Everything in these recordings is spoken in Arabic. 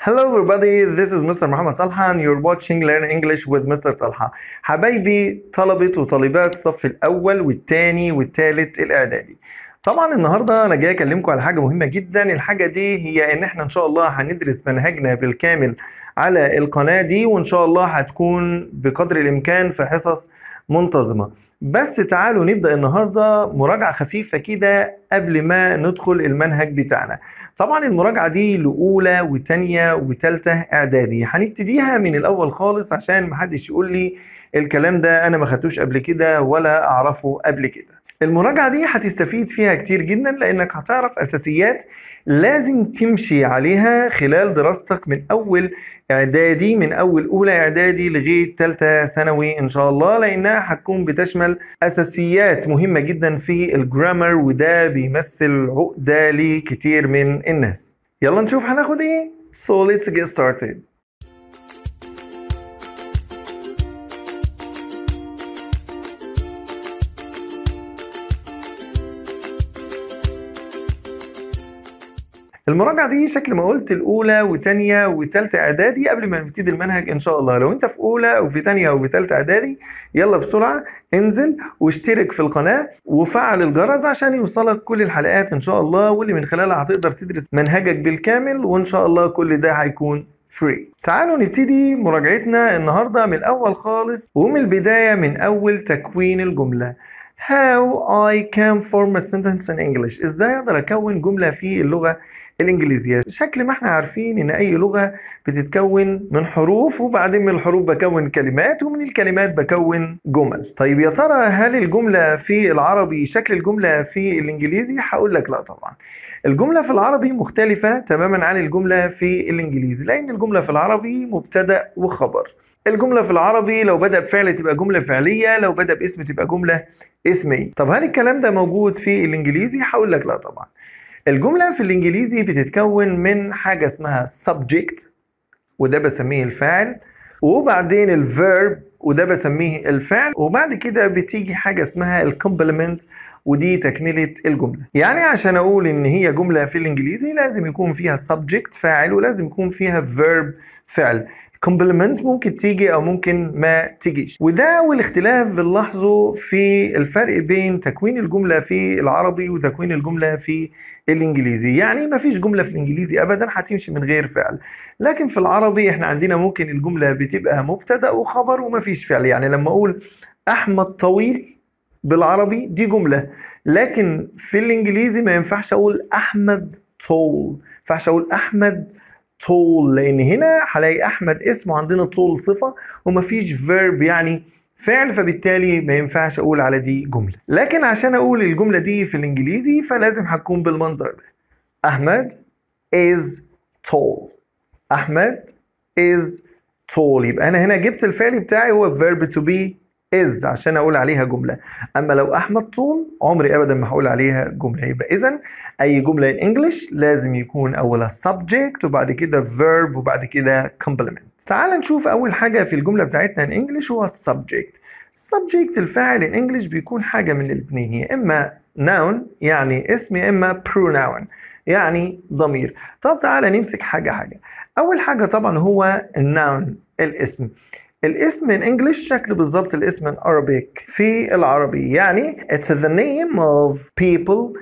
Hello everybody, this is Mr. محمد Talha and you're watching Learn English with Mr. Talha. حبايبي طلبة وطالبات الصف الأول والتاني والتالت الإعدادي. طبعا النهارده انا جاي اكلمكم على حاجه مهمه جدا الحاجه دي هي ان احنا ان شاء الله هندرس منهجنا بالكامل على القناه دي وان شاء الله هتكون بقدر الامكان في حصص منتظمه بس تعالوا نبدا النهارده مراجعه خفيفه كده قبل ما ندخل المنهج بتاعنا طبعا المراجعه دي لاولى وتانية وتالتة اعدادي هنبتديها من الاول خالص عشان محدش يقول لي الكلام ده انا ما خدتوش قبل كده ولا اعرفه قبل كده المراجعة دي هتستفيد فيها كتير جدا لأنك هتعرف أساسيات لازم تمشي عليها خلال دراستك من أول إعدادي من أول أولى إعدادي لغاية تالتة ثانوي إن شاء الله لأنها هتكون بتشمل أساسيات مهمة جدا في الجرامر وده بيمثل عقدة لكتير من الناس يلا نشوف هناخد إيه So let's get started المراجعه دي شكل ما قلت الاولى وثانيه وثالثه اعدادي قبل ما نبتدي المنهج ان شاء الله لو انت في اولى وفي ثانيه وفي ثالثه اعدادي يلا بسرعه انزل واشترك في القناه وفعل الجرس عشان يوصلك كل الحلقات ان شاء الله واللي من خلالها هتقدر تدرس منهجك بالكامل وان شاء الله كل ده هيكون فري تعالوا نبتدي مراجعتنا النهارده من الاول خالص ومن البدايه من اول تكوين الجمله how I can form a sentence in English ازاي اقدر اكون جمله في اللغه الإنجليزية شكل ما احنا عارفين إن أي لغة بتتكون من حروف وبعدين من الحروف بكون كلمات ومن الكلمات بكون جمل طيب يا ترى هل الجملة في العربي شكل الجملة في الإنجليزي؟ هقول لك لا طبعا الجملة في العربي مختلفة تماما عن الجملة في الإنجليزي لأن الجملة في العربي مبتدأ وخبر الجملة في العربي لو بدأ بفعل تبقى جملة فعلية لو بدأ باسم تبقى جملة اسمية طب هل الكلام ده موجود في الإنجليزي؟ هقول لك لا طبعا الجملة في الإنجليزي بتتكون من حاجة اسمها subject وده بسميه الفاعل وبعدين الفيرب وده بسميه الفعل وبعد كده بتيجي حاجة اسمها الكومبلمنت ودي تكملة الجملة يعني عشان أقول إن هي جملة في الإنجليزي لازم يكون فيها subject فاعل ولازم يكون فيها verb فعل كومبلمنت ممكن تيجي او ممكن ما تيجيش وده والاختلاف بنلاحظه في الفرق بين تكوين الجمله في العربي وتكوين الجمله في الانجليزي يعني ما فيش جمله في الانجليزي ابدا هتمشي من غير فعل لكن في العربي احنا عندنا ممكن الجمله بتبقى مبتدا وخبر وما فيش فعل يعني لما اقول احمد طويل بالعربي دي جمله لكن في الانجليزي ما ينفعش اقول احمد طول ما ينفعش اقول احمد طول لان هنا هلاقي احمد اسمه عندنا طول صفه ومفيش فيرب يعني فعل فبالتالي ما ينفعش اقول على دي جمله لكن عشان اقول الجمله دي في الانجليزي فلازم هتكون بالمنظر ده احمد is tall احمد is tall يبقى انا هنا جبت الفعل بتاعي هو verb to be از عشان اقول عليها جمله اما لو احمد طول عمري ابدا ما هقول عليها جمله يبقى اذا اي جمله انجلش لازم يكون اولها subject وبعد كده verb وبعد كده complement تعال نشوف اول حاجه في الجمله بتاعتنا الانجليش هو السبجكت subject الفاعل الانجليش بيكون حاجه من الاثنين يا اما noun يعني اسم يا اما pronoun يعني ضمير طب تعالى نمسك حاجه حاجه اول حاجه طبعا هو الناون الاسم الاسم in English شكل بالظبط الاسم in Arabic في العربي يعني it's the name of people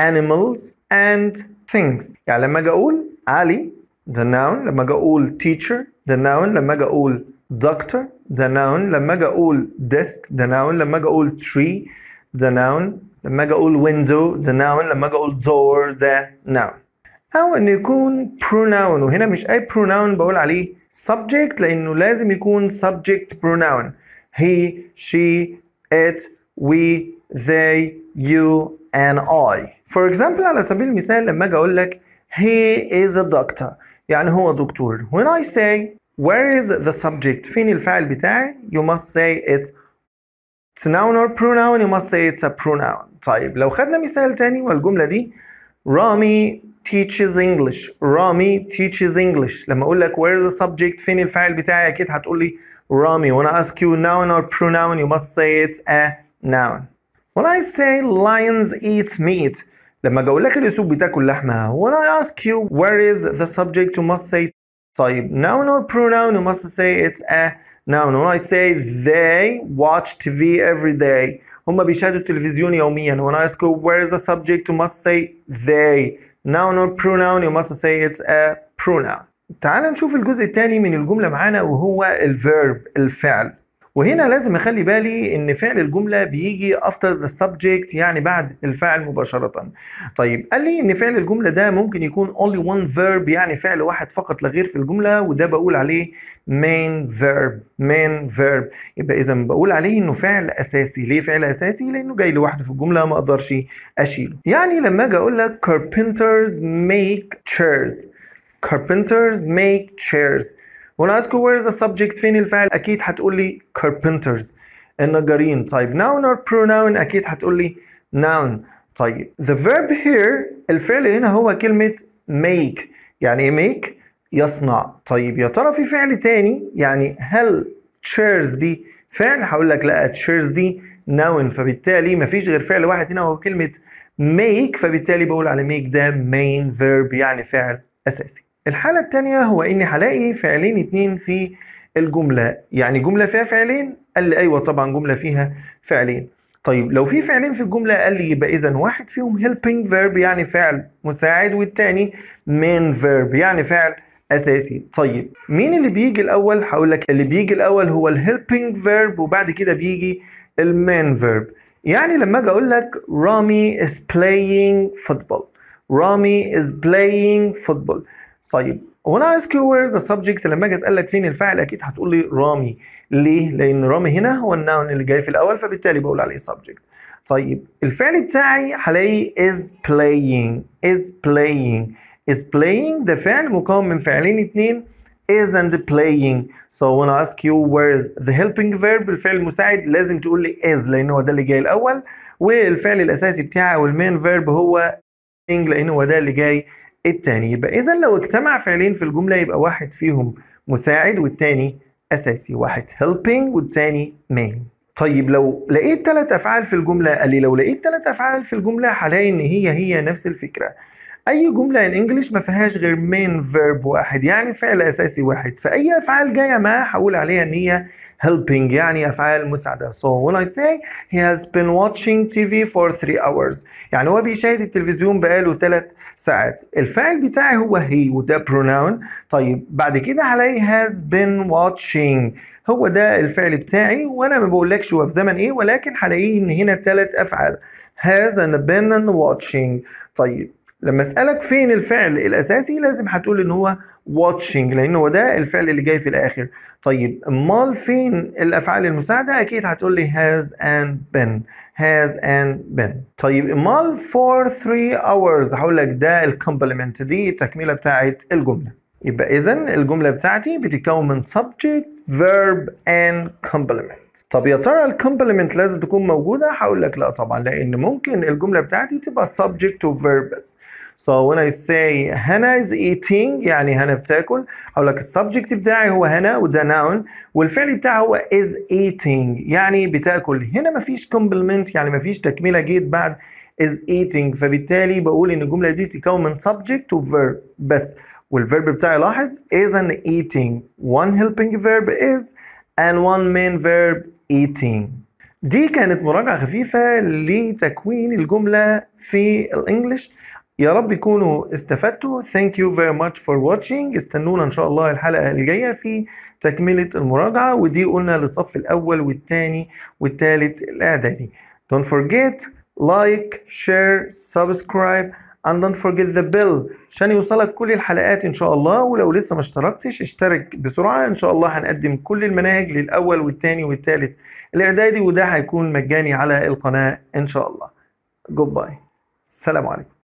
animals and things يعني لما اجي اقول علي the noun لما اجي اقول teacher the noun لما اجي اقول doctor the noun لما اجي اقول desk the noun لما اجي اقول tree the noun لما اجي اقول window the noun لما اجي اقول door the noun او ان يكون pronoun وهنا مش اي pronoun بقول عليه subject لأنه لازم يكون subject pronoun he she it we they you and I for example على سبيل المثال لما أجي أقول لك he is a doctor يعني هو دكتور when I say where is the subject فين الفعل بتاعي you must say it It's noun or pronoun you must say it's a pronoun طيب لو خدنا مثال تاني والجملة دي رامي teaches English رامي teaches English لما اقول لك where is the subject فين الفاعل بتاعي اكيد هتقول لي رامي when I ask you noun or pronoun you must say it's a noun when I say lions eat meat لما اجي اقول لك الاسود بتاكل when I ask you where is the subject you must say طيب noun or pronoun you must say it's a noun when I say they watch TV every day هما بيشاهدوا التلفزيون يوميا when I ask you where is the subject you must say they noun or pronoun you must say it's a pronoun تعال نشوف الجزء الثاني من الجملة معانا وهو الفيرب الفعل وهنا لازم اخلي بالي ان فعل الجمله بيجي افتر سبجكت يعني بعد الفعل مباشره طيب قال لي ان فعل الجمله ده ممكن يكون only one verb يعني فعل واحد فقط لا غير في الجمله وده بقول عليه مين verb مين verb يبقى اذا بقول عليه انه فعل اساسي ليه فعل اساسي لانه جاي لوحده في الجمله ما اقدرش اشيله يعني لما اجي اقول لك carpenters make chairs carpenters make chairs when I ask you where is the subject فين الفعل أكيد هتقول لي carpenters النجارين طيب noun or pronoun أكيد هتقول لي noun طيب the verb here الفعل هنا هو كلمة make يعني ايه make يصنع طيب يا ترى في فعل تاني يعني هل chairs دي فعل هقول لك لا chairs دي noun فبالتالي مفيش غير فعل واحد هنا وهو كلمة make فبالتالي بقول على make ده main verb يعني فعل أساسي الحالة التانية هو إني هلاقي فعلين اتنين في الجملة يعني جملة فيها فعلين قال لي أيوة طبعا جملة فيها فعلين طيب لو في فعلين في الجملة قال لي يبقى إذا واحد فيهم helping verb يعني فعل مساعد والتاني main verb يعني فعل اساسي طيب مين اللي بيجي الاول هقول لك اللي بيجي الاول هو الهيلبينج فيرب وبعد كده بيجي المين فيرب يعني لما اجي اقول لك رامي is playing football رامي is playing football طيب وانا اسك يو وير ذا سبجكت لما اجي اسالك فين الفاعل اكيد هتقول لي رامي ليه؟ لان رامي هنا هو النون اللي جاي في الاول فبالتالي بقول عليه سبجكت طيب الفعل بتاعي هلاقي is playing is playing is playing ده فعل مكون من فعلين اتنين is and playing so when I ask you where is the helping verb الفعل المساعد لازم تقول لي is لان هو ده اللي جاي الاول والفعل الاساسي بتاعي والمين فيرب هو لان هو ده اللي جاي الثاني يبقى إذا لو اجتمع فعلين في الجملة يبقى واحد فيهم مساعد والتاني أساسي واحد helping والتاني main طيب لو لقيت ثلاث أفعال في الجملة قال لي لو لقيت ثلاث أفعال في الجملة هلاقي إن هي هي نفس الفكرة اي جمله ان انجلش ما فيهاش غير مين فيرب واحد يعني فعل اساسي واحد فاي افعال جايه معاه هقول عليها ان هي helping يعني افعال مساعده so when I say he has been watching TV for 3 hours يعني هو بيشاهد التلفزيون بقاله 3 ساعات الفعل بتاعي هو he وده pronoun طيب بعد كده هلاقي has been watching هو ده الفعل بتاعي وانا ما بقولكش هو في زمن ايه ولكن هلاقيه ان هنا ثلاث افعال has and been and watching طيب لما اسالك فين الفعل الاساسي لازم هتقول ان هو واتشنج لان هو ده الفعل اللي جاي في الاخر طيب امال فين الافعال المساعده اكيد هتقول لي has اند بن has اند بن طيب امال فور 3 اورز هقول لك ده الكومبلمنت دي التكمله بتاعه الجمله يبقى اذا الجمله بتاعتي بتتكون من subject verb and complement طب يا ترى الكومبلمنت لازم تكون موجوده هقول لك لا طبعا لان ممكن الجمله بتاعتي تبقى سبجكت to verb بس So when I say Hannah is eating يعني هنا بتاكل هقول لك السبجكت بتاعي هو هنا وده noun والفعل بتاعه هو is eating يعني بتاكل هنا مفيش كومبلمنت يعني مفيش تكمله جيت بعد is eating فبالتالي بقول ان الجمله دي تتكون من subject to verb بس والفيرب بتاعي لاحظ is an eating one helping verb is and one main verb eating دي كانت مراجعة خفيفة لتكوين الجملة في الانجليش يا رب يكونوا استفدتوا thank you very much for watching استنونا ان شاء الله الحلقة الجاية في تكملة المراجعة ودي قلنا للصف الاول والثاني والثالث الاعدادي don't forget like share subscribe and don't forget the bell عشان يوصلك كل الحلقات ان شاء الله ولو لسه ما اشتركتش اشترك بسرعه ان شاء الله هنقدم كل المناهج للاول والثاني والثالث الاعدادي وده هيكون مجاني على القناه ان شاء الله جود باي السلام عليكم